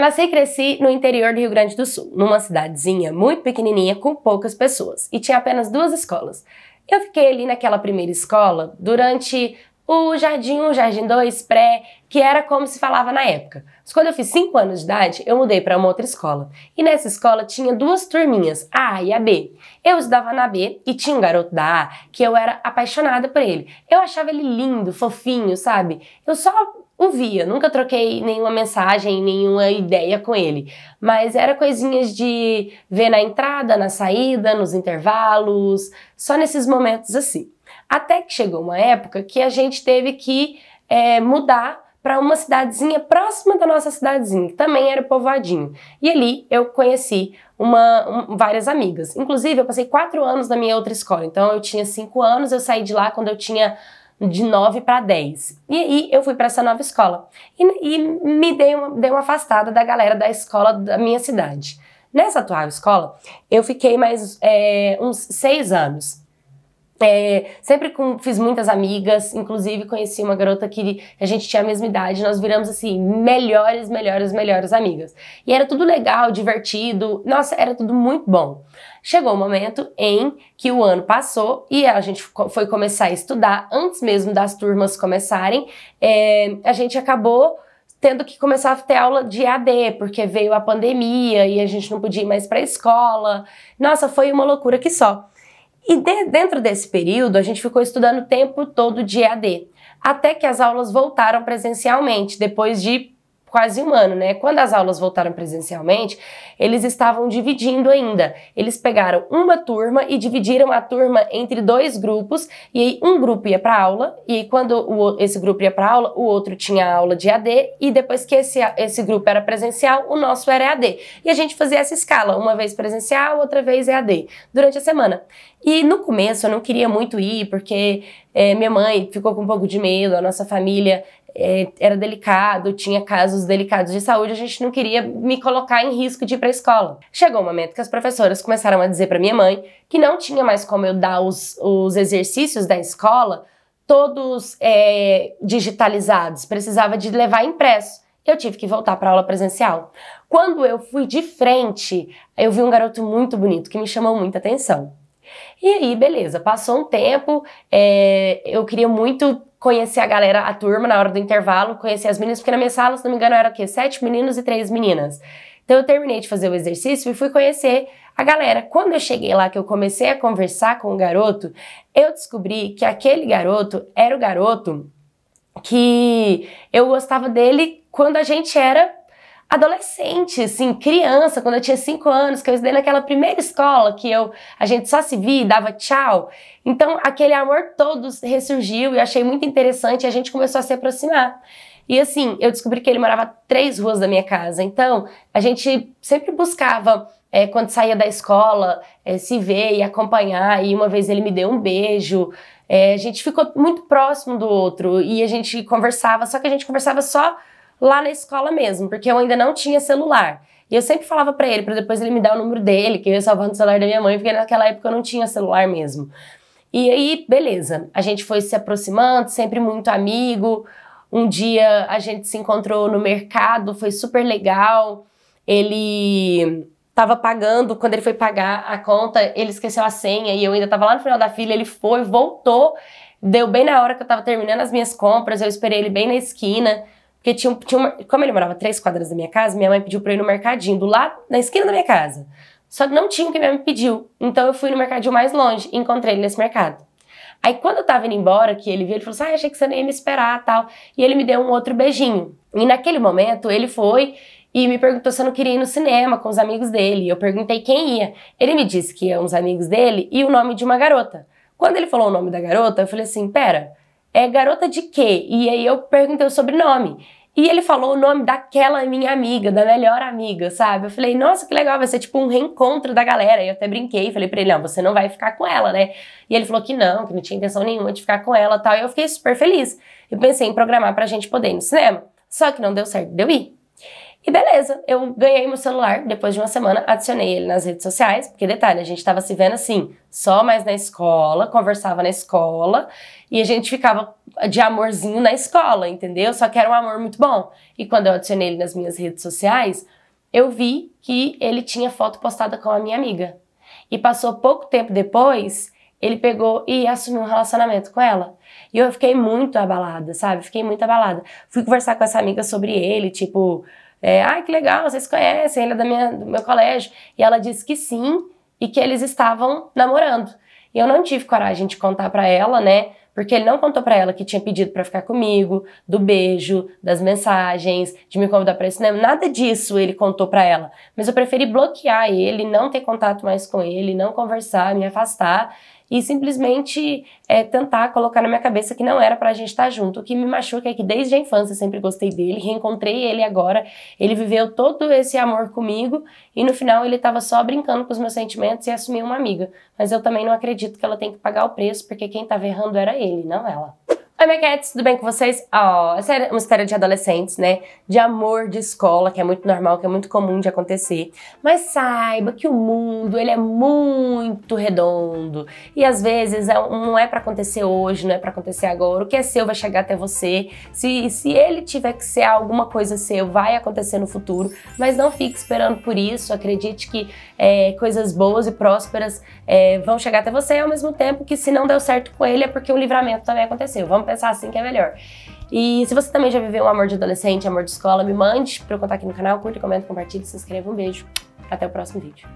Eu nasci e cresci no interior do Rio Grande do Sul, numa cidadezinha muito pequenininha com poucas pessoas e tinha apenas duas escolas. Eu fiquei ali naquela primeira escola durante o Jardim 1, Jardim 2, pré, que era como se falava na época. Mas quando eu fiz 5 anos de idade, eu mudei para uma outra escola. E nessa escola tinha duas turminhas, a A e a B. Eu estudava na B e tinha um garoto da A que eu era apaixonada por ele. Eu achava ele lindo, fofinho, sabe? Eu só o via, nunca troquei nenhuma mensagem, nenhuma ideia com ele. Mas era coisinhas de ver na entrada, na saída, nos intervalos, só nesses momentos assim. Até que chegou uma época que a gente teve que é, mudar para uma cidadezinha próxima da nossa cidadezinha, que também era povoadinho. E ali eu conheci uma, um, várias amigas. Inclusive, eu passei quatro anos na minha outra escola. Então, eu tinha cinco anos, eu saí de lá quando eu tinha de 9 para 10. E aí eu fui para essa nova escola. E, e me dei uma, dei uma afastada da galera da escola da minha cidade. Nessa atual escola, eu fiquei mais é, uns seis anos. É, sempre com, fiz muitas amigas, inclusive conheci uma garota que a gente tinha a mesma idade, nós viramos assim, melhores, melhores, melhores amigas. E era tudo legal, divertido, nossa, era tudo muito bom. Chegou o um momento em que o ano passou e a gente foi começar a estudar, antes mesmo das turmas começarem, é, a gente acabou tendo que começar a ter aula de AD, porque veio a pandemia e a gente não podia ir mais para a escola. Nossa, foi uma loucura que só. E de, dentro desse período, a gente ficou estudando o tempo todo de EAD, até que as aulas voltaram presencialmente, depois de quase um ano, né? Quando as aulas voltaram presencialmente, eles estavam dividindo ainda. Eles pegaram uma turma e dividiram a turma entre dois grupos, e aí um grupo ia para aula, e aí quando o, esse grupo ia para aula, o outro tinha aula de AD, e depois que esse, esse grupo era presencial, o nosso era AD. E a gente fazia essa escala, uma vez presencial, outra vez EAD, durante a semana. E no começo eu não queria muito ir, porque é, minha mãe ficou com um pouco de medo, a nossa família é, era delicado, tinha casos delicados de saúde, a gente não queria me colocar em risco de ir para a escola. Chegou um momento que as professoras começaram a dizer para minha mãe que não tinha mais como eu dar os, os exercícios da escola todos é, digitalizados, precisava de levar impresso. Eu tive que voltar para aula presencial. Quando eu fui de frente, eu vi um garoto muito bonito que me chamou muita atenção. E aí, beleza, passou um tempo, é, eu queria muito conhecer a galera, a turma, na hora do intervalo, conhecer as meninas, porque na minha sala, se não me engano, era o quê? Sete meninos e três meninas. Então eu terminei de fazer o exercício e fui conhecer a galera. Quando eu cheguei lá, que eu comecei a conversar com o garoto, eu descobri que aquele garoto era o garoto que eu gostava dele quando a gente era adolescente, assim, criança, quando eu tinha cinco anos, que eu estudei naquela primeira escola que eu a gente só se via e dava tchau. Então, aquele amor todo ressurgiu e eu achei muito interessante e a gente começou a se aproximar. E assim, eu descobri que ele morava três ruas da minha casa. Então, a gente sempre buscava, é, quando saía da escola, é, se ver e acompanhar. E uma vez ele me deu um beijo. É, a gente ficou muito próximo do outro e a gente conversava, só que a gente conversava só lá na escola mesmo, porque eu ainda não tinha celular. E eu sempre falava para ele, para depois ele me dar o número dele, que eu ia salvando o celular da minha mãe, porque naquela época eu não tinha celular mesmo. E aí, beleza, a gente foi se aproximando, sempre muito amigo. Um dia a gente se encontrou no mercado, foi super legal. Ele estava pagando, quando ele foi pagar a conta, ele esqueceu a senha e eu ainda estava lá no final da fila. Ele foi, voltou, deu bem na hora que eu estava terminando as minhas compras, eu esperei ele bem na esquina. Porque tinha, tinha uma, como ele morava três quadras da minha casa, minha mãe pediu pra eu ir no mercadinho, do lado, na esquina da minha casa. Só que não tinha o que minha mãe pediu. Então eu fui no mercadinho mais longe e encontrei ele nesse mercado. Aí quando eu tava indo embora, que ele viu, ele falou assim, ah, achei que você nem ia me esperar, tal. E ele me deu um outro beijinho. E naquele momento, ele foi e me perguntou se eu não queria ir no cinema com os amigos dele. Eu perguntei quem ia. Ele me disse que iam os amigos dele e o nome de uma garota. Quando ele falou o nome da garota, eu falei assim, pera, é garota de quê? E aí eu perguntei o sobrenome. E ele falou o nome daquela minha amiga, da melhor amiga, sabe? Eu falei, nossa, que legal, vai ser tipo um reencontro da galera. E eu até brinquei, falei pra ele, não, você não vai ficar com ela, né? E ele falou que não, que não tinha intenção nenhuma de ficar com ela tal. E eu fiquei super feliz. Eu pensei em programar pra gente poder ir no cinema. Só que não deu certo, deu ir. E beleza, eu ganhei meu celular depois de uma semana, adicionei ele nas redes sociais, porque detalhe, a gente estava se vendo assim, só mais na escola, conversava na escola e a gente ficava de amorzinho na escola, entendeu? Só que era um amor muito bom. E quando eu adicionei ele nas minhas redes sociais, eu vi que ele tinha foto postada com a minha amiga. E passou pouco tempo depois, ele pegou e assumiu um relacionamento com ela. E eu fiquei muito abalada, sabe? Fiquei muito abalada. Fui conversar com essa amiga sobre ele, tipo, é, ah, que legal, vocês conhecem, ele é da minha, do meu colégio. E ela disse que sim e que eles estavam namorando. E eu não tive coragem de contar para ela, né? porque ele não contou para ela que tinha pedido para ficar comigo, do beijo, das mensagens, de me convidar para cinema, nada disso ele contou para ela. Mas eu preferi bloquear ele, não ter contato mais com ele, não conversar, me afastar e simplesmente é, tentar colocar na minha cabeça que não era pra gente estar tá junto. O que me machuca é que desde a infância sempre gostei dele, reencontrei ele agora, ele viveu todo esse amor comigo e no final ele tava só brincando com os meus sentimentos e assumiu uma amiga. Mas eu também não acredito que ela tem que pagar o preço, porque quem tava errando era ele, não ela. Oi, Maquettes, tudo bem com vocês? Ó, oh, essa era uma espera de adolescentes, né? De amor de escola, que é muito normal, que é muito comum de acontecer. Mas saiba que o mundo, ele é muito redondo. E às vezes é não é para acontecer hoje, não é para acontecer agora. O que é seu vai chegar até você. Se, se ele tiver que ser alguma coisa seu, vai acontecer no futuro. Mas não fique esperando por isso. Acredite que é, coisas boas e prósperas é, vão chegar até você, ao mesmo tempo que se não deu certo com ele, é porque o livramento também aconteceu. Vamos pensar assim que é melhor. E se você também já viveu um amor de adolescente, amor de escola, me mande para eu contar aqui no canal. Curta, comenta, compartilha, se inscreva. Um beijo. Até o próximo vídeo.